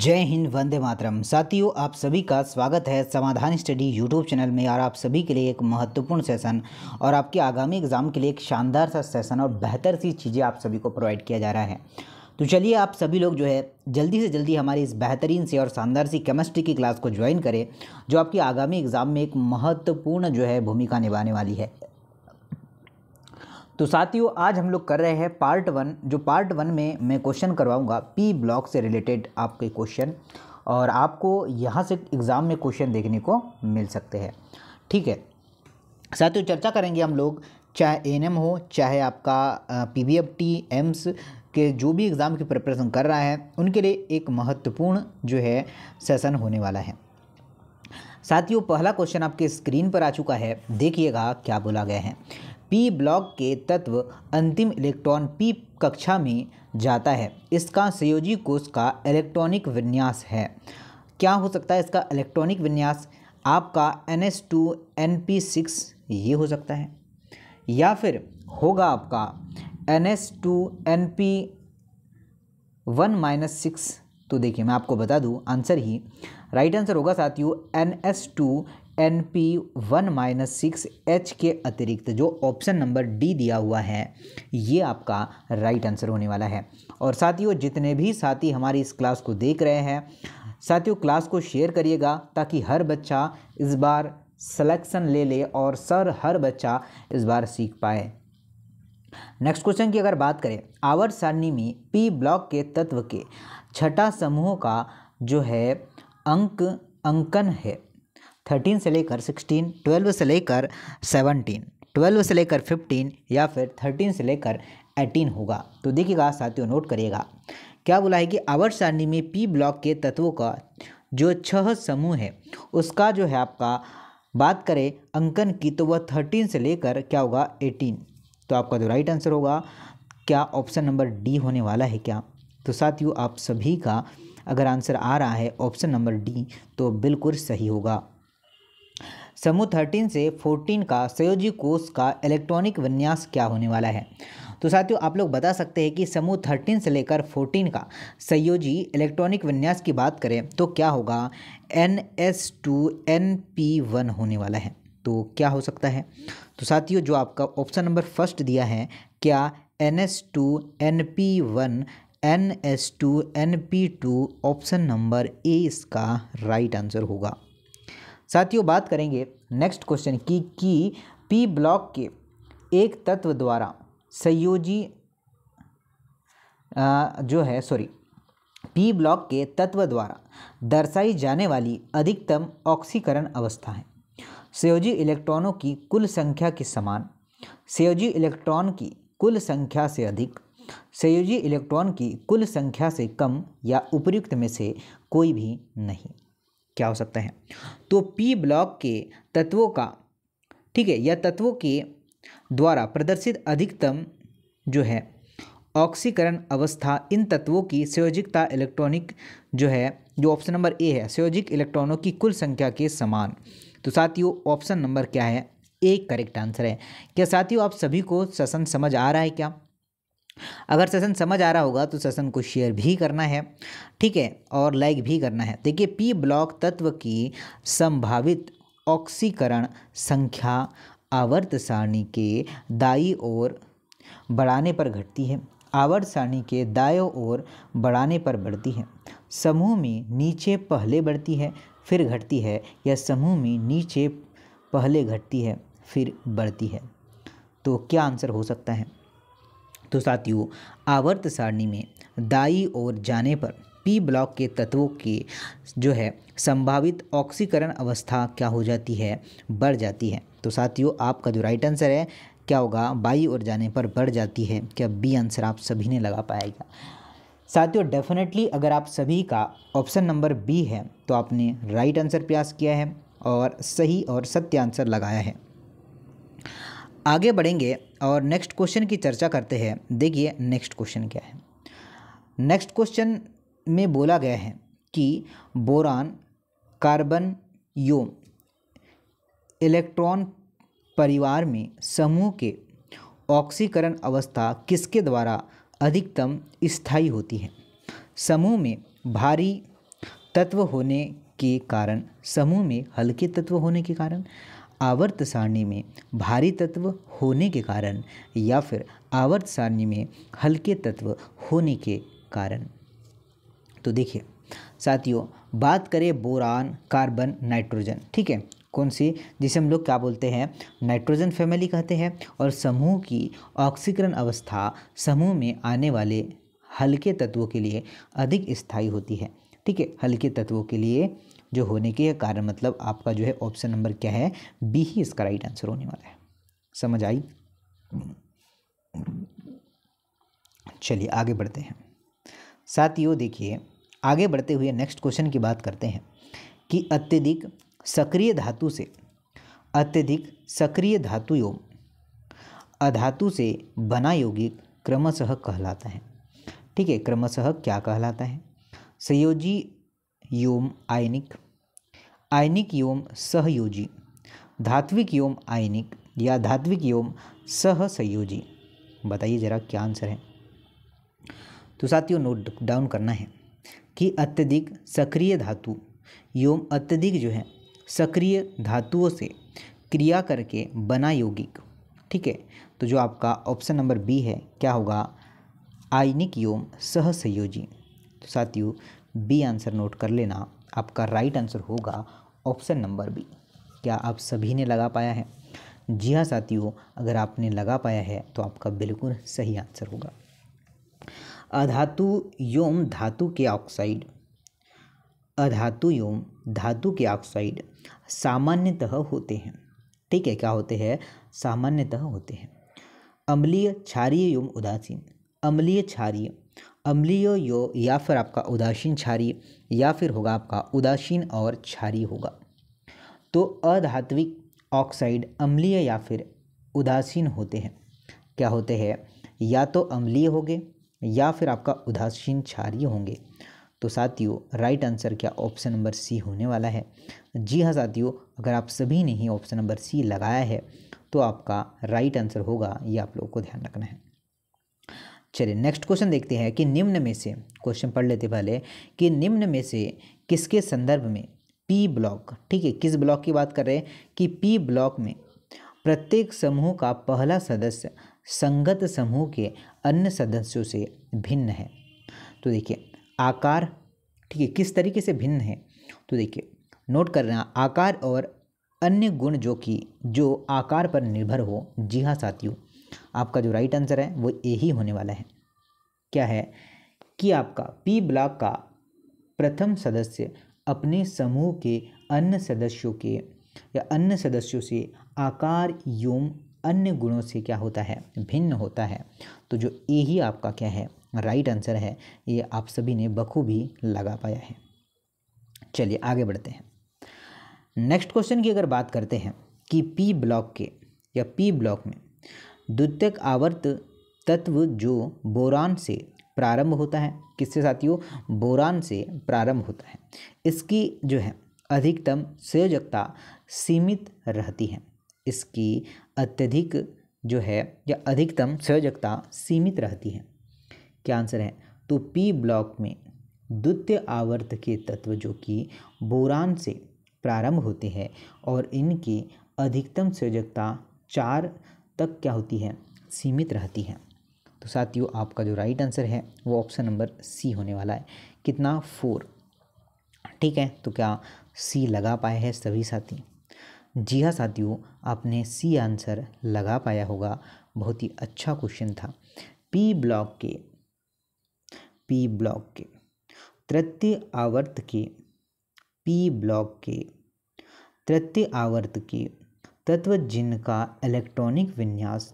जय हिंद वंदे मातरम साथियों आप सभी का स्वागत है समाधान स्टडी यूट्यूब चैनल में और आप सभी के लिए एक महत्वपूर्ण सेशन और आपके आगामी एग्ज़ाम के लिए एक शानदार सा सेशन और बेहतर सी चीज़ें आप सभी को प्रोवाइड किया जा रहा है तो चलिए आप सभी लोग जो है जल्दी से जल्दी हमारी इस बेहतरीन सी और शानदार सी केमिस्ट्री की क्लास को ज्वाइन करें जो आपकी आगामी एग्ज़ाम में एक महत्वपूर्ण जो है भूमिका निभाने वाली है तो साथियों आज हम लोग कर रहे हैं पार्ट वन जो पार्ट वन में मैं क्वेश्चन करवाऊंगा पी ब्लॉक से रिलेटेड आपके क्वेश्चन और आपको यहाँ से एग्ज़ाम में क्वेश्चन देखने को मिल सकते हैं ठीक है साथियों चर्चा करेंगे हम लोग चाहे एन हो चाहे आपका P V F T AIIMS के जो भी एग्ज़ाम की प्रिपरेशन कर रहा है उनके लिए एक महत्वपूर्ण जो है सेशन होने वाला है साथियों पहला क्वेश्चन आपके स्क्रीन पर आ चुका है देखिएगा क्या बोला गया है पी ब्लॉक के तत्व अंतिम इलेक्ट्रॉन पी कक्षा में जाता है इसका संयोजी कोष का इलेक्ट्रॉनिक विन्यास है क्या हो सकता है इसका इलेक्ट्रॉनिक विन्यास आपका N S two N P six ये हो सकता है या फिर होगा आपका N S two N P one minus six तो देखिए मैं आपको बता दूं आंसर ही राइट आंसर होगा साथियों N S two N P one minus six H के अतिरिक्त जो ऑप्शन नंबर डी दिया हुआ है ये आपका राइट आंसर होने वाला है और साथियों जितने भी साथी हमारी इस क्लास को देख रहे हैं साथियों क्लास को शेयर करिएगा ताकि हर बच्चा इस बार सिलेक्शन ले ले और सर हर बच्चा इस बार सीख पाए नेक्स्ट क्वेश्चन की अगर बात करें आवर सारणी में पी ब्लॉक के तत्व के छठा समूह का जो है अंक अंकन है थर्टीन से लेकर सिक्सटीन ट्वेल्व से लेकर सेवनटीन ट्वेल्व से लेकर फिफ्टीन या फिर थर्टीन से लेकर एटीन होगा तो देखिएगा साथियों नोट करिएगा क्या बोला है कि आवर्त सारणी में पी ब्लॉक के तत्वों का जो छह समूह है उसका जो है आपका बात करें अंकन की तो वह थर्टीन से लेकर क्या होगा एटीन तो आपका जो राइट आंसर होगा क्या ऑप्शन नंबर डी होने वाला है क्या तो साथियों आप सभी का अगर आंसर आ रहा है ऑप्शन नंबर डी तो बिल्कुल सही होगा समूह थर्टीन से फोर्टीन का संयोजी कोष का इलेक्ट्रॉनिक विन्यास क्या होने वाला है तो साथियों आप लोग बता सकते हैं कि समूह थर्टीन से लेकर फोर्टीन का संयोजी इलेक्ट्रॉनिक विन्यास की बात करें तो क्या होगा N S two N P one होने वाला है तो क्या हो सकता है तो साथियों जो आपका ऑप्शन नंबर फर्स्ट दिया है क्या N S two N P one N S two N P two option number A इसका राइट आंसर होगा साथियों बात करेंगे नेक्स्ट क्वेश्चन की कि पी ब्लॉक के एक तत्व द्वारा संयोजी जो है सॉरी पी ब्लॉक के तत्व द्वारा दर्शाई जाने वाली अधिकतम ऑक्सीकरण अवस्था है संयोजी इलेक्ट्रॉनों की कुल संख्या के समान संयोजी इलेक्ट्रॉन की कुल संख्या से अधिक संयोजी इलेक्ट्रॉन की कुल संख्या से कम या उपयुक्त में से कोई भी नहीं क्या हो सकता है तो पी ब्लॉक के तत्वों का ठीक है या तत्वों के द्वारा प्रदर्शित अधिकतम जो है ऑक्सीकरण अवस्था इन तत्वों की संयोजिकता इलेक्ट्रॉनिक जो है जो ऑप्शन नंबर ए है संयोजिक इलेक्ट्रॉनों की कुल संख्या के समान तो साथियों ऑप्शन नंबर क्या है ए करेक्ट आंसर है क्या साथियों आप सभी को सेशन समझ आ रहा है क्या अगर सेशन समझ आ रहा होगा तो सेशन को शेयर भी करना है ठीक है और लाइक भी करना है देखिए पी ब्लॉक तत्व की संभावित ऑक्सीकरण संख्या आवर्त सारणी के दाई ओर बढ़ाने पर घटती है आवर्त सारणी के दायों ओर बढ़ाने पर बढ़ती है समूह में नीचे पहले बढ़ती है फिर घटती है या समूह में नीचे पहले घटती है फिर बढ़ती है तो क्या आंसर हो सकता है तो साथियों आवर्त सारणी में दाई और जाने पर पी ब्लॉक के तत्वों के जो है संभावित ऑक्सीकरण अवस्था क्या हो जाती है बढ़ जाती है तो साथियों आपका जो राइट आंसर है क्या होगा बाई और जाने पर बढ़ जाती है क्या बी आंसर आप सभी ने लगा पाएगा साथियों डेफिनेटली अगर आप सभी का ऑप्शन नंबर बी है तो आपने राइट आंसर प्रयास किया है और सही और सत्य आंसर लगाया है आगे बढ़ेंगे और नेक्स्ट क्वेश्चन की चर्चा करते हैं देखिए नेक्स्ट क्वेश्चन क्या है नेक्स्ट क्वेश्चन में बोला गया है कि बोरान कार्बन योम इलेक्ट्रॉन परिवार में समूह के ऑक्सीकरण अवस्था किसके द्वारा अधिकतम स्थायी होती है समूह में भारी तत्व होने के कारण समूह में हल्के तत्व होने के कारण आवर्त सारणी में भारी तत्व होने के कारण या फिर आवर्त सारणी में हल्के तत्व होने के कारण तो देखिए साथियों बात करें बोरान कार्बन नाइट्रोजन ठीक है कौन सी जिसे हम लोग क्या बोलते हैं नाइट्रोजन फैमिली कहते हैं और समूह की ऑक्सीकरण अवस्था समूह में आने वाले हल्के तत्वों के लिए अधिक स्थायी होती है ठीक है हल्के तत्वों के लिए जो होने के कारण मतलब आपका जो है ऑप्शन नंबर क्या है बी ही इसका राइट आंसर होने वाला है समझ आई चलिए आगे बढ़ते हैं साथियों देखिए आगे बढ़ते हुए नेक्स्ट क्वेश्चन की बात करते हैं कि अत्यधिक सक्रिय धातु से अत्यधिक सक्रिय धातु एवं अधातु से बना यौगिक क्रमशः कहलाता है ठीक है क्रमशः क्या कहलाता है संयोजी योम आयनिक आयनिक योम सहयोजी धात्विक योम आयनिक या धात्विक योम सहसंयोजी बताइए ज़रा क्या आंसर है तो साथियों नोट डाउन करना है कि अत्यधिक सक्रिय धातु योम अत्यधिक जो है सक्रिय धातुओं से क्रिया करके बना यौगिक ठीक है तो जो आपका ऑप्शन नंबर बी है क्या होगा आयनिक सह सहसंयोजी तो साथियों बी आंसर नोट कर लेना आपका राइट आंसर होगा ऑप्शन नंबर बी क्या आप सभी ने लगा पाया है जी हाँ साथियों अगर आपने लगा पाया है तो आपका बिल्कुल सही आंसर होगा अधातु योम धातु के ऑक्साइड अधातु योम धातु के ऑक्साइड सामान्यतः होते हैं ठीक है क्या होते हैं सामान्यतः होते हैं अम्लीय क्षारीय योम उदासीन अम्लीय क्षारीय अम्लीय यो या फिर आपका उदासीन क्षारी या फिर होगा आपका उदासीन और क्षारी होगा तो अधात्विक ऑक्साइड अम्लीय या फिर उदासीन होते हैं क्या होते हैं या तो अम्लीय होंगे या फिर आपका उदासीन क्षारीय होंगे तो साथियों राइट आंसर क्या ऑप्शन नंबर सी होने वाला है जी हाँ साथियों अगर आप सभी ने ही ऑप्शन नंबर सी लगाया है तो आपका राइट आंसर होगा ये आप लोगों को ध्यान रखना है चलिए नेक्स्ट क्वेश्चन देखते हैं कि निम्न में से क्वेश्चन पढ़ लेते पहले कि निम्न में से किसके संदर्भ में पी ब्लॉक ठीक है किस ब्लॉक की बात कर रहे हैं कि पी ब्लॉक में प्रत्येक समूह का पहला सदस्य संगत समूह के अन्य सदस्यों से भिन्न है तो देखिए आकार ठीक है किस तरीके से भिन्न है तो देखिए नोट करना आकार और अन्य गुण जो कि जो आकार पर निर्भर हो जी हाँ साथियों आपका जो राइट आंसर है वो ए ही होने वाला है क्या है कि आपका पी ब्लॉक का प्रथम सदस्य अपने समूह के अन्य सदस्यों के या अन्य सदस्यों से आकार योम अन्य गुणों से क्या होता है भिन्न होता है तो जो ए ही आपका क्या है राइट आंसर है ये आप सभी ने बखूबी लगा पाया है चलिए आगे बढ़ते हैं नेक्स्ट क्वेश्चन की अगर बात करते हैं कि पी ब्लॉक के या पी ब्लॉक में द्वितीयक आवर्त तत्व जो बोरान से प्रारंभ होता है किससे साथियों बोरान से प्रारंभ होता है इसकी जो है अधिकतम संयोजकता सीमित रहती है इसकी अत्यधिक जो है या अधिकतम संयोजकता सीमित रहती है क्या आंसर है तो पी ब्लॉक में द्वितीय आवर्त के तत्व जो कि बोरान से प्रारंभ होते हैं और इनकी अधिकतम संयोजकता चार तक क्या होती है सीमित रहती है तो साथियों आपका जो राइट आंसर है वो ऑप्शन नंबर सी होने वाला है कितना फोर ठीक है तो क्या सी लगा पाए हैं सभी साथी जी हाँ साथियों आपने सी आंसर लगा पाया होगा बहुत ही अच्छा क्वेश्चन था पी ब्लॉक के पी ब्लॉक के तृतीय आवर्त के पी ब्लॉक के तृतीय आवर्त के तत्व जिनका इलेक्ट्रॉनिक विन्यास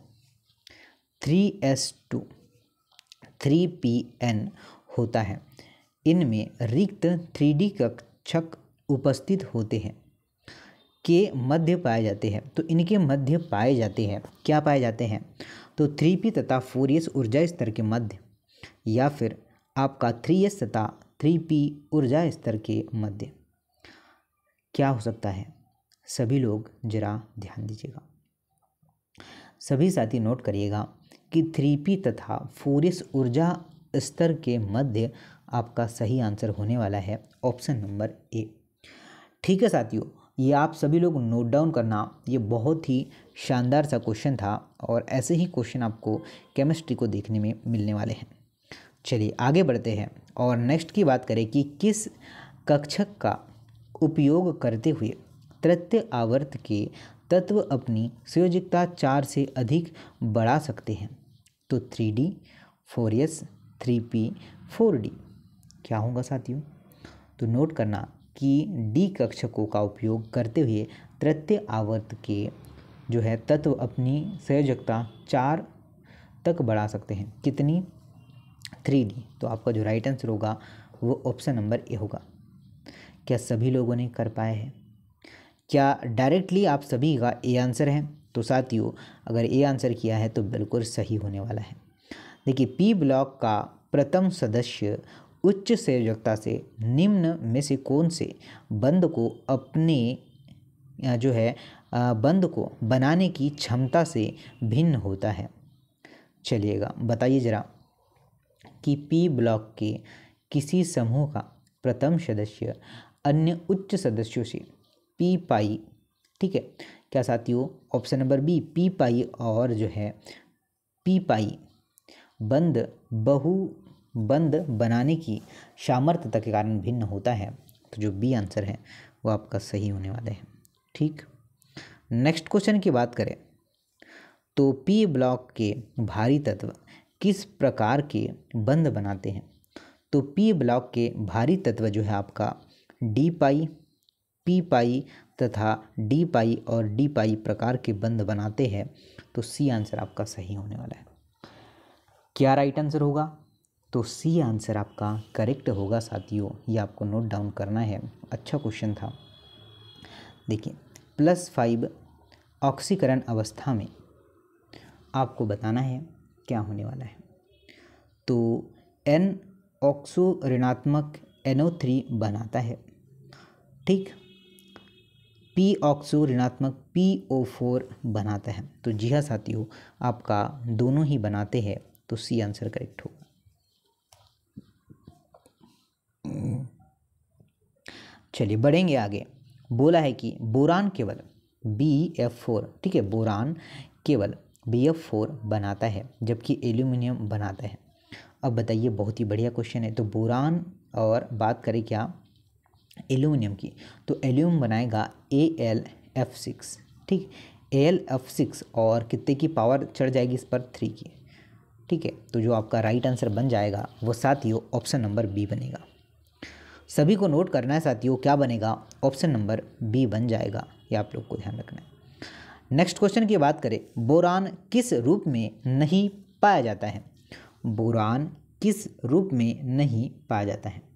three S two three P N होता है इनमें रिक्त थ्री डी कक्षक उपस्थित होते हैं के मध्य पाए जाते हैं तो इनके मध्य पाए जाते हैं क्या पाए जाते हैं तो थ्री पी तथा फोर एस ऊर्जा स्तर के मध्य या फिर आपका थ्री एस तथा थ्री पी ऊर्जा स्तर के मध्य क्या हो सकता है सभी लोग जरा ध्यान दीजिएगा सभी साथी नोट करिएगा कि थ्री पी तथा फोरिस ऊर्जा स्तर के मध्य आपका सही आंसर होने वाला है ऑप्शन नंबर ए ठीक है साथियों ये आप सभी लोग नोट डाउन करना ये बहुत ही शानदार सा क्वेश्चन था और ऐसे ही क्वेश्चन आपको केमिस्ट्री को देखने में मिलने वाले हैं चलिए आगे बढ़ते हैं और नेक्स्ट की बात करें कि किस कक्षक का उपयोग करते हुए तृतीय आवर्त के तत्व अपनी संयोजकता चार से अधिक बढ़ा सकते हैं तो three D four S three P four D क्या होगा साथियों तो नोट करना कि डी कक्षकों का उपयोग करते हुए तृतीय आवर्त के जो है तत्व अपनी संयोजकता चार तक बढ़ा सकते हैं कितनी थ्री डी तो आपका जो राइट आंसर होगा वो ऑप्शन नंबर ए होगा क्या सभी लोगों ने कर पाए हैं क्या डायरेक्टली आप सभी का ए आंसर है तो साथियों अगर ए आंसर किया है तो बिल्कुल सही होने वाला है देखिए पी ब्लॉक का प्रथम सदस्य उच्च संयोजकता से निम्न में से कौन से बंद को अपने जो है बंद को बनाने की क्षमता से भिन्न होता है चलिएगा बताइए जरा कि पी ब्लॉक के किसी समूह का प्रथम सदस्य अन्य उच्च सदस्यों से पी पाई ठीक है क्या साथियों option number B P pi और जो है पी पाई बंद बहु बंद बनाने की सामर्थ्यता के कारण भिन्न होता है तो जो बी आंसर है वो आपका सही होने वाला है ठीक नेक्स्ट क्वेश्चन की बात करें तो पी ब्लॉक के भारी तत्व किस प्रकार के बंद बनाते हैं तो पी ब्लॉक के भारी तत्व जो है आपका डी पाई पी पाई तथा डी पाई और डी पाई प्रकार के बंध बनाते हैं तो सी आंसर आपका सही होने वाला है क्या राइट आंसर होगा तो सी आंसर आपका करेक्ट होगा साथियों ये आपको नोट डाउन करना है अच्छा क्वेश्चन था देखिए प्लस फाइव ऑक्सीकरण अवस्था में आपको बताना है क्या होने वाला है तो एन ऑक्सो ऋणात्मक एनओ थ्री बनाता है ठीक पी ऑक्सो ऋणात्मक पी ओ फोर बनाता है तो जी हाँ साथियों आपका दोनों ही बनाते हैं तो सी आंसर करेक्ट होगा चलिए बढ़ेंगे आगे बोला है कि बोरान केवल बी एफ फोर ठीक है बोरान केवल बी एफ फोर बनाता है जबकि एल्यूमिनियम बनाता है अब बताइए बहुत ही बढ़िया क्वेश्चन है तो बोरान और बात करें क्या एल्यूमिनियम की तो एल्यूम बनाएगा ए एल एफ सिक्स ठीक ए एल एफ सिक्स और कितने की पावर चढ़ जाएगी इस पर थ्री की ठीक है तो जो आपका राइट आंसर बन जाएगा वो साथियों ऑप्शन नंबर बी बनेगा सभी को नोट करना है साथियों क्या बनेगा ऑप्शन नंबर बी बन जाएगा ये आप लोग को ध्यान रखना है नेक्स्ट क्वेश्चन की बात करें बोरान किस रूप में नहीं पाया जाता है बोरान किस रूप में नहीं पाया जाता है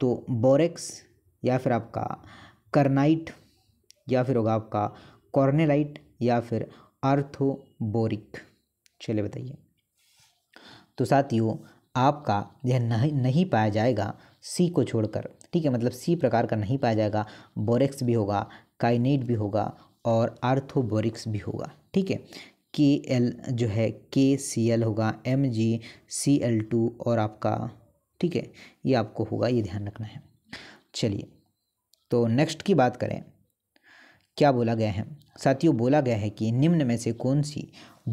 तो बोरेक्स या फिर आपका करनाइट या फिर होगा आपका कॉर्नेलाइट या फिर आर्थोबोरिक चलिए बताइए तो साथियों आपका यह नहीं नहीं पाया जाएगा सी को छोड़कर ठीक है मतलब सी प्रकार का नहीं पाया जाएगा बोरेक्स भी होगा काइनेट भी होगा और आर्थोबोरिक्स भी होगा ठीक है के एल जो है के सी एल होगा M G C L two और आपका ठीक है ये आपको होगा ये ध्यान रखना है चलिए तो नेक्स्ट की बात करें क्या बोला गया है साथियों बोला गया है कि निम्न में से कौन सी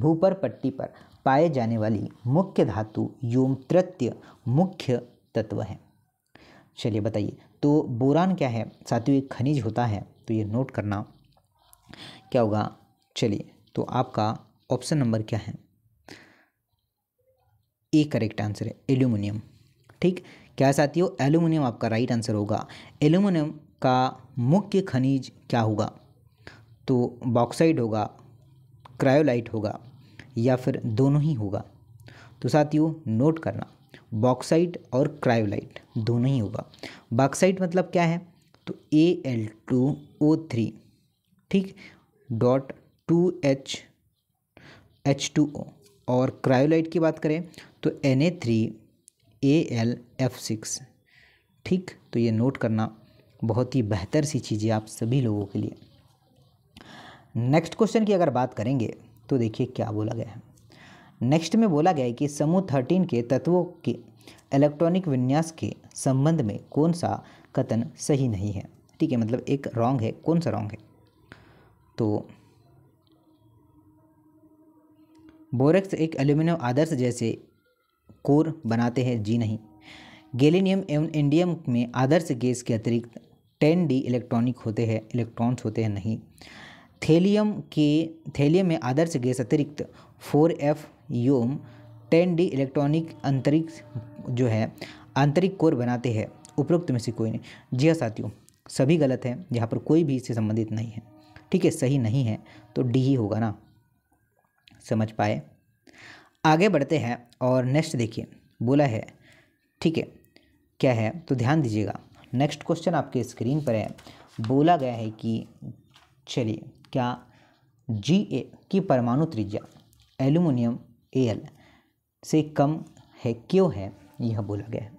भूपर पट्टी पर पाए जाने वाली मुख्य धातु योम तृतीय मुख्य तत्व है चलिए बताइए तो बोरान क्या है साथियों एक खनिज होता है तो ये नोट करना क्या होगा चलिए तो आपका ऑप्शन नंबर क्या है ए करेक्ट आंसर है एल्यूमिनियम ठीक क्या साथियों एल्यूमिनियम आपका राइट आंसर होगा एल्यूमिनियम का मुख्य खनिज क्या होगा तो बॉक्साइड होगा क्रायोलाइट होगा या फिर दोनों ही होगा तो साथियों नोट करना बॉक्साइट और क्रायोलाइट दोनों ही होगा बॉक्साइट मतलब क्या है तो A L two O three ठीक dot two H H two O और क्रायोलाइट की बात करें तो N A three A L F six ठीक तो ये नोट करना बहुत ही बेहतर सी चीज़ें आप सभी लोगों के लिए नेक्स्ट क्वेश्चन की अगर बात करेंगे तो देखिए क्या बोला गया है नेक्स्ट में बोला गया है कि समूह थर्टीन के तत्वों के इलेक्ट्रॉनिक विन्यास के संबंध में कौन सा कथन सही नहीं है ठीक है मतलब एक रॉन्ग है कौन सा रॉन्ग है तो बोरेक्स एक एल्यूमिनियम आदर्श जैसे कोर बनाते हैं जी नहीं गैलिनियम एवं इंडियम में आदर्श गैस के अतिरिक्त टेन डी इलेक्ट्रॉनिक होते हैं इलेक्ट्रॉन्स होते हैं नहीं थेलियम के थैलियम में आदर्श गैस अतिरिक्त फोर एफ योम टेन डी इलेक्ट्रॉनिक अंतरिक्ष जो है आंतरिक कोर बनाते हैं उपरोक्त में से कोई नहीं जी हाँ साथियों सभी गलत है यहाँ पर कोई भी इससे संबंधित नहीं है ठीक है सही नहीं है तो डी ही होगा ना समझ पाए आगे बढ़ते हैं और नेक्स्ट देखिए बोला है ठीक है क्या है तो ध्यान दीजिएगा नेक्स्ट क्वेश्चन आपके स्क्रीन पर है बोला गया है कि चलिए क्या जी ए की परमाणु त्रिज्या एल्यूमिनियम एल से कम है क्यों है यह बोला गया है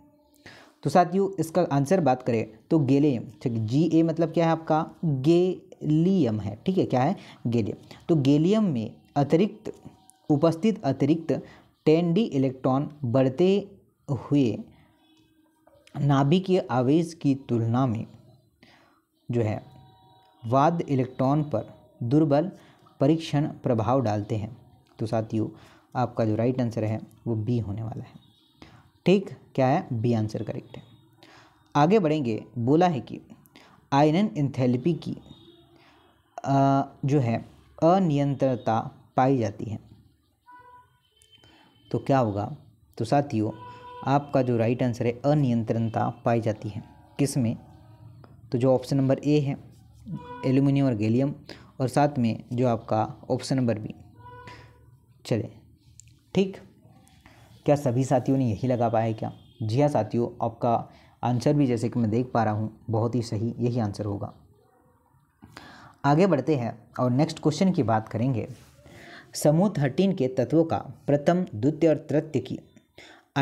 तो साथियों इसका आंसर बात करें तो गैलियम ठीक जी ए मतलब क्या है आपका गेलियम है ठीक है क्या है गेलियम तो गेलियम में अतिरिक्त उपस्थित अतिरिक्त टेन डी इलेक्ट्रॉन बढ़ते हुए नाभिकीय आवेश की तुलना में जो है वाद इलेक्ट्रॉन पर दुर्बल परीक्षण प्रभाव डालते हैं तो साथियों आपका जो राइट आंसर है वो बी होने वाला है ठीक क्या है बी आंसर करेक्ट है आगे बढ़ेंगे बोला है कि आयरन इंथेलपी की आ, जो है अनियंत्रता पाई जाती है तो क्या होगा तो साथियों आपका जो राइट आंसर है अनियंत्रणता पाई जाती है किस में तो जो ऑप्शन नंबर ए है एल्यूमिनियम और गैलियम और साथ में जो आपका ऑप्शन नंबर बी चले ठीक क्या सभी साथियों ने यही लगा पाया क्या जी हाँ साथियों आपका आंसर भी जैसे कि मैं देख पा रहा हूँ बहुत ही सही यही आंसर होगा आगे बढ़ते हैं और नेक्स्ट क्वेश्चन की बात करेंगे समूह थर्टीन के तत्वों का प्रथम द्वितीय और तृतीय की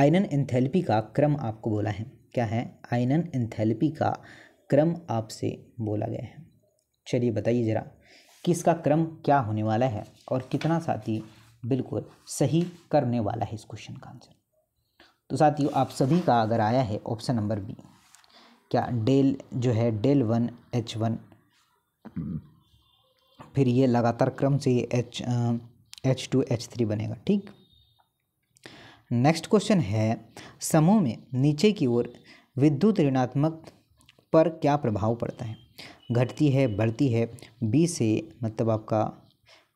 आयनन एंथैल्पी का क्रम आपको बोला है क्या है आयनन एंथैल्पी का क्रम आपसे बोला गया है चलिए बताइए ज़रा कि इसका क्रम क्या होने वाला है और कितना साथी बिल्कुल सही करने वाला है इस क्वेश्चन का आंसर तो साथियों आप सभी का अगर आया है ऑप्शन नंबर बी क्या डेल जो है डेल वन एच वन फिर ये लगातार क्रम से ये H H two H three बनेगा ठीक नेक्स्ट क्वेश्चन है समूह में नीचे की ओर विद्युत ऋणात्मक पर क्या प्रभाव पड़ता है घटती है बढ़ती है बी से मतलब आपका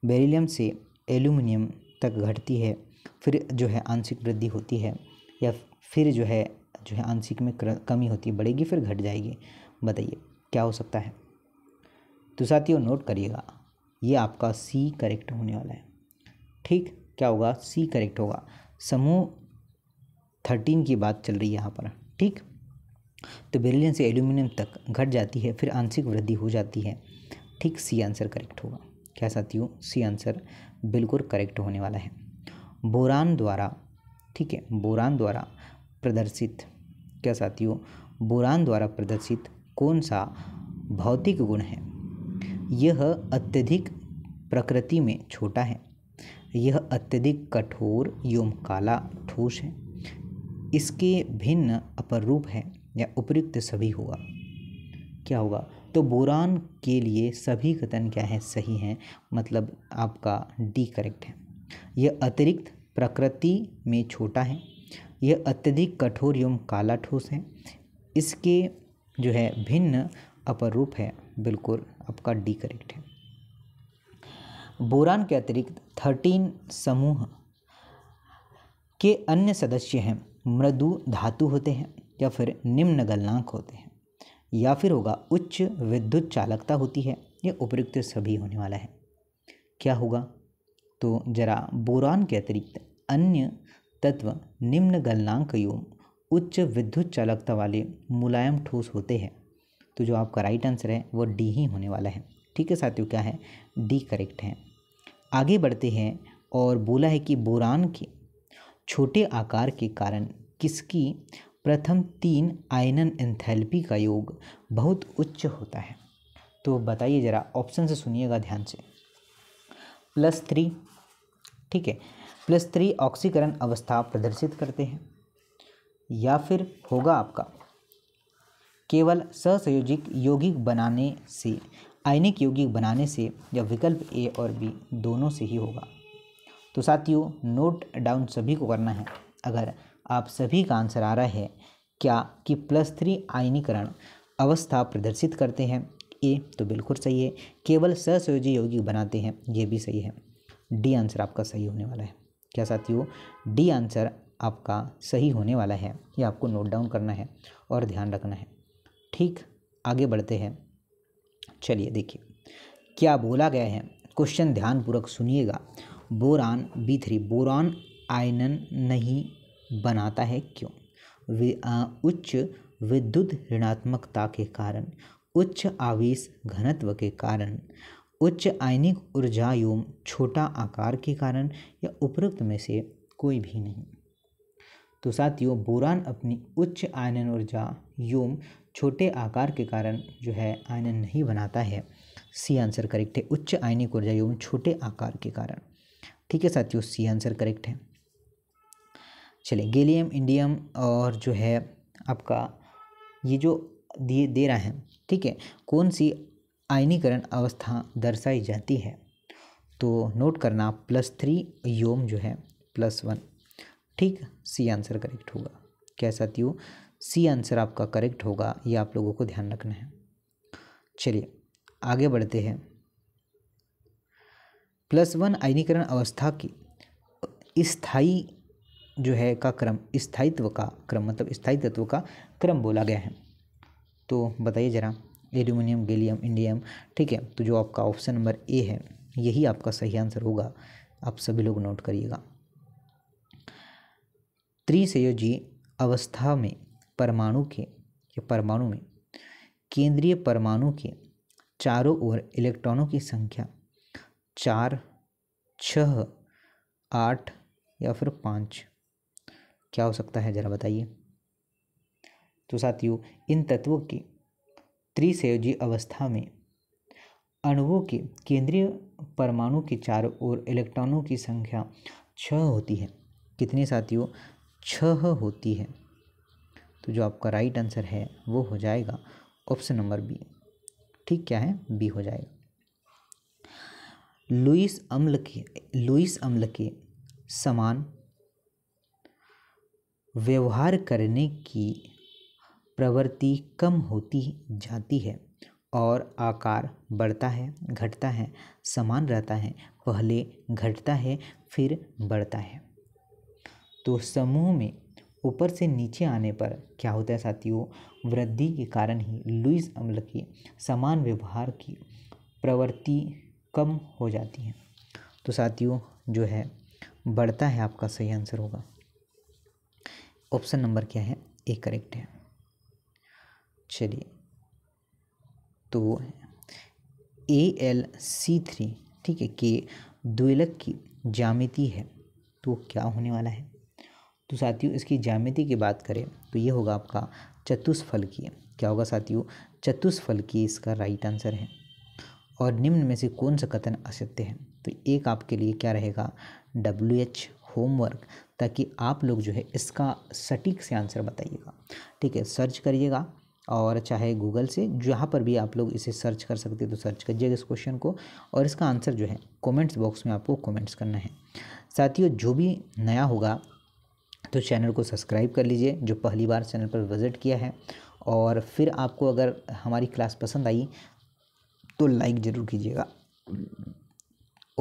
बेरिलियम से एल्यूमिनियम तक घटती है फिर जो है आंशिक वृद्धि होती है या फिर जो है जो है आंशिक में कमी होती है बढ़ेगी फिर घट जाएगी बताइए क्या हो सकता है तो साथियों नोट करिएगा ये आपका सी करेक्ट होने वाला है ठीक क्या होगा सी करेक्ट होगा समूह थर्टीन की बात चल रही है यहाँ पर ठीक तो बेरिलियम से एल्यूमिनियम तक घट जाती है फिर आंशिक वृद्धि हो जाती है ठीक सी आंसर करेक्ट होगा क्या साथियों सी आंसर बिल्कुल करेक्ट होने वाला है बोरान द्वारा ठीक है बोरान द्वारा प्रदर्शित क्या साथियों बोरान द्वारा प्रदर्शित कौन सा भौतिक गुण है यह अत्यधिक प्रकृति में छोटा है यह अत्यधिक कठोर एवं काला ठोस है इसके भिन्न अपर रूप है या उपयुक्त सभी होगा क्या होगा तो बोरान के लिए सभी कथन क्या है सही हैं मतलब आपका डी करेक्ट है यह अतिरिक्त प्रकृति में छोटा है यह अत्यधिक कठोर एवं काला ठोस है इसके जो है भिन्न अपर रूप है बिल्कुल आपका डी करेक्ट है बोरान के अतिरिक्त थर्टीन समूह के अन्य सदस्य हैं मृदु धातु होते हैं या फिर निम्न गलनांक होते हैं या फिर होगा उच्च विद्युत चालकता होती है ये उपयुक्त सभी होने वाला है क्या होगा तो जरा बोरान के अतिरिक्त अन्य तत्व निम्न गलनांक एवं उच्च विद्युत चालकता वाले मुलायम ठोस होते हैं तो जो आपका राइट आंसर है वो डी ही होने वाला है ठीक है साथियों क्या है डी करेक्ट है आगे बढ़ते हैं और बोला है कि बोरान के छोटे आकार के कारण किसकी प्रथम तीन आयनन एंथैल्पी का योग बहुत उच्च होता है तो बताइए ज़रा ऑप्शन से सुनिएगा ध्यान से प्लस थ्री ठीक है प्लस थ्री ऑक्सीकरण अवस्था प्रदर्शित करते हैं या फिर होगा आपका केवल सहसंयोजिक यौगिक बनाने से आयनिक यौगिक बनाने से या विकल्प ए और बी दोनों से ही होगा तो साथियों नोट डाउन सभी को करना है अगर आप सभी का आंसर आ रहा है क्या कि प्लस थ्री आयनीकरण अवस्था प्रदर्शित करते हैं ए तो बिल्कुल सही है केवल ससयोजी यौगिक बनाते हैं ये भी सही है डी आंसर आपका सही होने वाला है क्या साथियों डी आंसर आपका सही होने वाला है ये आपको नोट डाउन करना है और ध्यान रखना है ठीक आगे बढ़ते हैं चलिए देखिए क्या बोला गया है क्वेश्चन ध्यानपूर्वक सुनिएगा बोरान बी थ्री बोरान आयनन नहीं बनाता है क्यों आ, उच्च विद्युत ऋणात्मकता के कारण उच्च आवेश घनत्व के कारण उच्च आयनिक ऊर्जा एवं छोटा आकार के कारण या उपरोक्त में से कोई भी नहीं तो साथियों बोरान अपनी उच्च आयनन ऊर्जा एवं छोटे आकार के कारण जो है आयनन नहीं बनाता है सी आंसर करेक्ट है उच्च आयनिक ऊर्जा एवं छोटे आकार के कारण ठीक है साथियों सी आंसर करेक्ट है चलिए गैलियम इंडियम और जो है आपका ये जो दिए दे रहा है ठीक है कौन सी आयनीकरण अवस्था दर्शाई जाती है तो नोट करना प्लस थ्री योम जो है प्लस वन ठीक सी आंसर करेक्ट होगा क्या साथियों सी आंसर आपका करेक्ट होगा ये आप लोगों को ध्यान रखना है चलिए आगे बढ़ते हैं प्लस वन आयनीकरण अवस्था की स्थाई जो है का क्रम स्थायित्व का क्रम मतलब स्थायी तत्व का क्रम बोला गया है तो बताइए ज़रा एल्यूमिनियम गैलियम इंडियम ठीक है तो जो आपका ऑप्शन नंबर ए है यही आपका सही आंसर होगा आप सभी लोग नोट करिएगा त्रिसयोजी अवस्था में परमाणु के या परमाणु में केंद्रीय परमाणु के चारों ओर इलेक्ट्रॉनों की संख्या चार छ आठ या फिर पाँच क्या हो सकता है ज़रा बताइए तो साथियों इन तत्वों की त्रिसयोजी अवस्था में अणुओं के केंद्रीय परमाणु के चारों ओर इलेक्ट्रॉनों की संख्या छ होती है कितने साथियों छ होती है तो जो आपका राइट आंसर है वो हो जाएगा ऑप्शन नंबर बी ठीक क्या है बी हो जाएगा लुइस अम्ल के लुइस अम्ल के समान व्यवहार करने की प्रवृत्ति कम होती जाती है और आकार बढ़ता है घटता है समान रहता है पहले घटता है फिर बढ़ता है तो समूह में ऊपर से नीचे आने पर क्या होता है साथियों वृद्धि के कारण ही लुइस अम्ल के समान व्यवहार की प्रवृत्ति कम हो जाती है तो साथियों जो है बढ़ता है आपका सही आंसर होगा ऑप्शन नंबर क्या है ए करेक्ट है चलिए तो ए एल सी थ्री ठीक है के द्विलक की जामिति है तो क्या होने वाला है तो साथियों इसकी जामिति की बात करें तो ये होगा आपका की क्या होगा साथियों की इसका राइट आंसर है और निम्न में से कौन सा कथन असत्य है तो एक आपके लिए क्या रहेगा डब्ल्यू एच होमवर्क ताकि आप लोग जो है इसका सटीक से आंसर बताइएगा ठीक है सर्च करिएगा और चाहे गूगल से जहाँ पर भी आप लोग इसे सर्च कर सकते हैं तो सर्च करिएगा इस क्वेश्चन को और इसका आंसर जो है कमेंट्स बॉक्स में आपको कमेंट्स करना है साथियों जो भी नया होगा तो चैनल को सब्सक्राइब कर लीजिए जो पहली बार चैनल पर विज़िट किया है और फिर आपको अगर हमारी क्लास पसंद आई तो लाइक ज़रूर कीजिएगा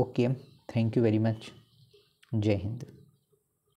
okay thank you very much जय हिंद